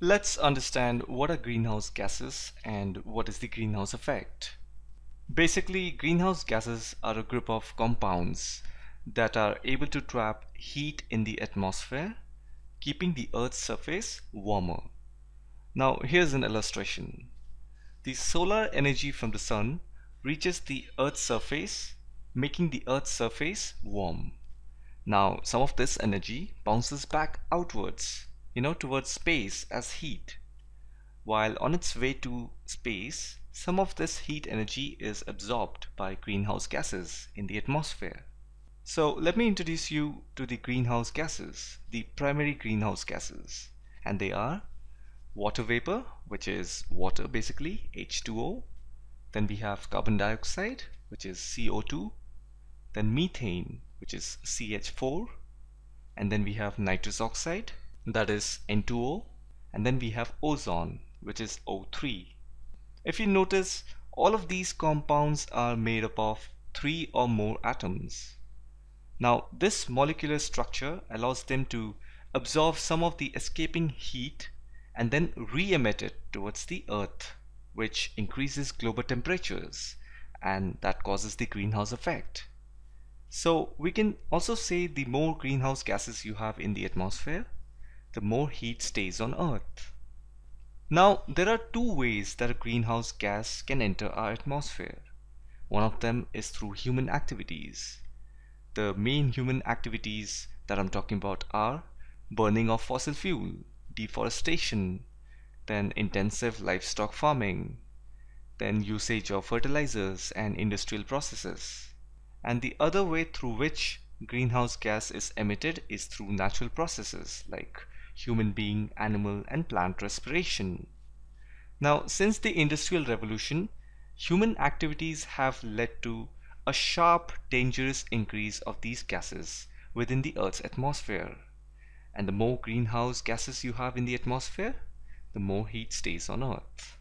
Let's understand what are greenhouse gases and what is the greenhouse effect. Basically, greenhouse gases are a group of compounds that are able to trap heat in the atmosphere, keeping the Earth's surface warmer. Now here's an illustration. The solar energy from the Sun reaches the Earth's surface, making the Earth's surface warm. Now some of this energy bounces back outwards you know towards space as heat while on its way to space some of this heat energy is absorbed by greenhouse gases in the atmosphere so let me introduce you to the greenhouse gases the primary greenhouse gases and they are water vapor which is water basically H2O then we have carbon dioxide which is CO2 then methane which is CH4 and then we have nitrous oxide that is N2O and then we have ozone which is O3. If you notice all of these compounds are made up of three or more atoms. Now this molecular structure allows them to absorb some of the escaping heat and then re-emit it towards the earth which increases global temperatures and that causes the greenhouse effect. So we can also say the more greenhouse gases you have in the atmosphere the more heat stays on Earth. Now, there are two ways that a greenhouse gas can enter our atmosphere. One of them is through human activities. The main human activities that I'm talking about are burning of fossil fuel, deforestation, then intensive livestock farming, then usage of fertilizers and industrial processes. And the other way through which greenhouse gas is emitted is through natural processes like human being, animal and plant respiration. Now since the Industrial Revolution, human activities have led to a sharp dangerous increase of these gases within the Earth's atmosphere. And the more greenhouse gases you have in the atmosphere, the more heat stays on Earth.